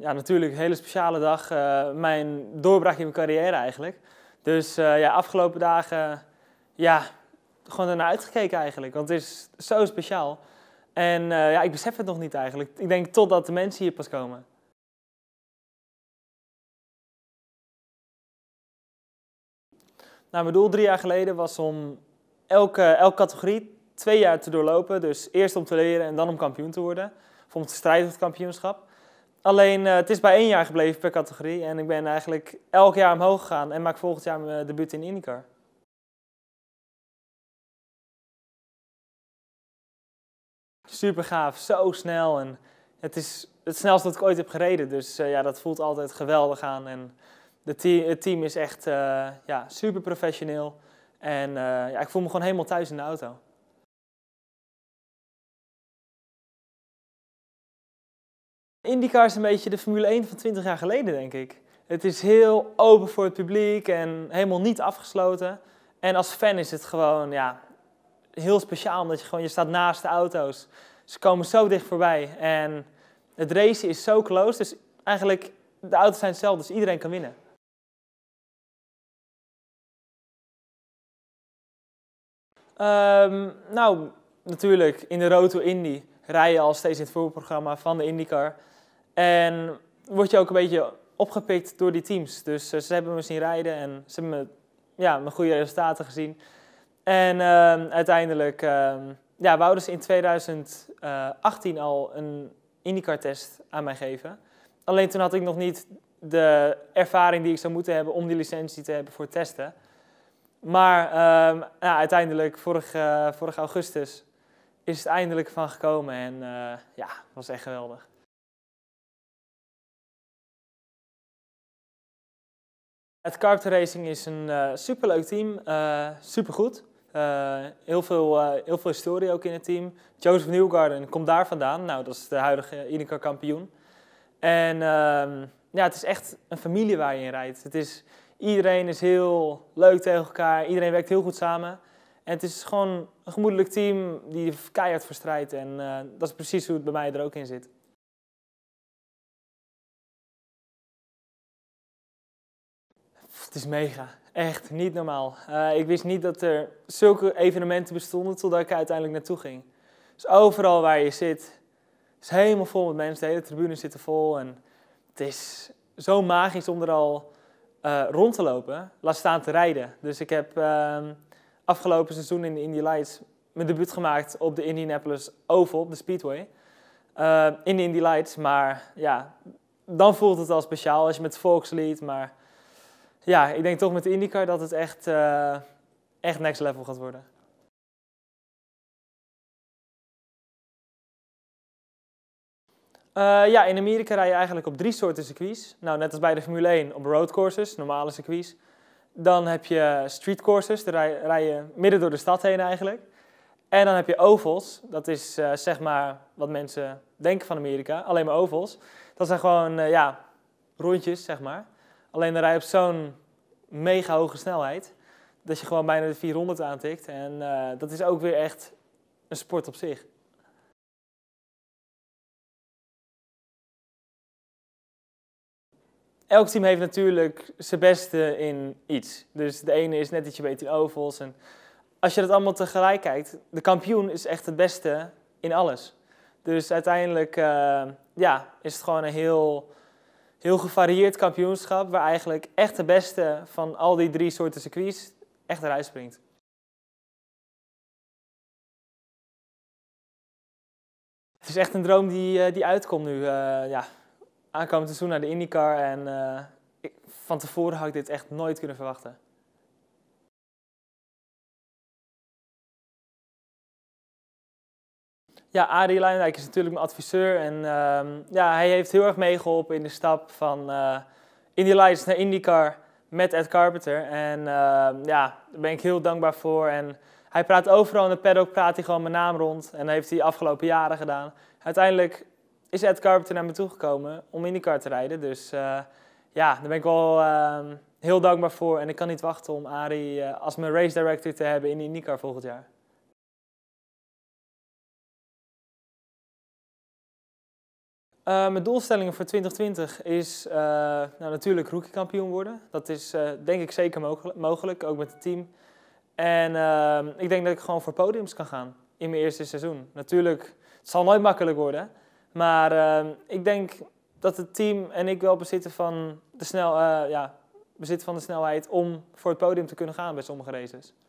Ja, natuurlijk een hele speciale dag. Eh, mijn doorbraak in mijn carrière eigenlijk. Dus uh, ja, afgelopen dagen, ja, gewoon ernaar uitgekeken eigenlijk. Want het is zo speciaal. En eh, ja, ik besef het nog niet eigenlijk. Ik denk totdat de mensen hier pas komen. Nou, mijn doel drie jaar geleden was om elke, elke categorie twee jaar te doorlopen. Dus eerst om te leren en dan om kampioen te worden. Of om te strijden voor het kampioenschap. Alleen eh, het is bij één jaar gebleven per categorie en ik ben eigenlijk elk jaar omhoog gegaan en maak volgend jaar mijn eh, debuut in IndyCar. Super gaaf, zo snel en het is het snelste dat ik ooit heb gereden, dus eh, ja, dat voelt altijd geweldig aan. En de het team is echt ja, super professioneel en ja, ik voel me gewoon helemaal thuis in de auto. IndyCar is een beetje de Formule 1 van 20 jaar geleden, denk ik. Het is heel open voor het publiek en helemaal niet afgesloten. En als fan is het gewoon ja, heel speciaal, omdat je gewoon je staat naast de auto's. Ze komen zo dicht voorbij en het racen is zo close. Dus eigenlijk, de auto's zijn hetzelfde, dus iedereen kan winnen. Ehm, nou, natuurlijk, in de Roto Indy rijden al steeds in het voorprogramma van de IndyCar. En word je ook een beetje opgepikt door die teams. Dus eh, ze hebben me zien rijden en ze hebben ja, mijn goede resultaten gezien. En ehm, uiteindelijk uh, ja, wouden dus ze in 2018 al een IndyCar-test aan mij geven. Alleen toen had ik nog niet de ervaring die ik zou moeten hebben om die licentie te hebben voor testen. Maar ehm, uiteindelijk, vorig augustus, is het eindelijk van gekomen en eh, ja, was echt geweldig. Het Carpter Racing is een eh, superleuk team, uh, supergoed. heel, veel, heel veel historie ook in het team. Joseph Newgarden komt daar vandaan, nou dat is de huidige Ineca kampioen. En ehm, ja, het is echt een familie waar je in rijdt. Het is, iedereen is heel leuk tegen elkaar, iedereen werkt heel goed samen. En het is gewoon een gemoedelijk team die keihard voor strijdt. En eh, dat is precies hoe het bij mij er ook in zit. Het is mega. Echt niet normaal. Eh, ik wist niet dat er zulke evenementen bestonden totdat ik uiteindelijk naartoe ging. Dus overal waar je zit, is helemaal vol met mensen. De hele tribune zit er vol. En het is zo magisch om er al eh, rond te lopen. Laat staan te rijden. Dus ik heb ehm, afgelopen seizoen in de Indy Lights mijn debuut gemaakt op de Indianapolis Oval, op de Speedway. Eh, in de Indy Lights, maar ja, dan voelt het al speciaal als je met volkslied. Maar ja, ik denk toch met de IndyCar dat het echt, eh, echt next level gaat worden. Eh, ja, in Amerika rij je eigenlijk op drie soorten circuits. Nou, net als bij de Formule 1 op roadcourses, normale circuits. Dan heb je streetcourses, daar rij, je midden door de stad heen eigenlijk. En dan heb je ovals, dat is eh, zeg maar wat mensen denken van Amerika, alleen maar ovals. Dat zijn gewoon, eh, ja, rondjes zeg maar. Alleen dan rij je op zo'n mega hoge snelheid, dat je gewoon bijna de 400 aantikt. En eh, dat is ook weer echt een sport op zich. elk team heeft natuurlijk zijn beste in iets. Dus de ene is net ietsje beter in ovals. En als je dat allemaal tegelijk kijkt, de kampioen is echt het beste in alles. Dus uiteindelijk eh, ja, is het gewoon een heel, heel gevarieerd kampioenschap... waar eigenlijk echt de beste van al die drie soorten circuits echt eruit springt. Het is echt een droom die, eh, die uitkomt nu. Eh, ja, aankomend seizoen naar de IndyCar. En eh, van tevoren had ik dit echt nooit kunnen verwachten. Ja, Arie Luijendijk is natuurlijk mijn adviseur. En ehm, ja, hij heeft heel erg meegeholpen in de stap van uh, eh, Indy Lights naar IndyCar met Ed Carpenter. En ehm, ja, daar ben ik heel dankbaar voor. En hij praat overal in de paddock, praat hij gewoon mijn naam rond. En dat heeft hij de afgelopen jaren gedaan. Uiteindelijk is Ed Carpenter naar me toegekomen om in te rijden. Dus eh, ja, daar ben ik wel ehm, heel dankbaar voor. En ik kan niet wachten om Ari eh, als mijn race director te hebben in die IndyCar volgend jaar. Eh, mijn doelstellingen voor 2020 is nou, natuurlijk rookie kampioen worden. Dat is denk ik zeker mogelijk, ook met het team. En ehm, ik denk dat ik gewoon voor podiums kan gaan in mijn eerste seizoen. Natuurlijk, het zal nooit makkelijk worden. Maar ehm, ik denk dat het team en ik wel bezitten van de, snel, eh, ja, bezit van de snelheid om voor het podium te kunnen gaan bij sommige races.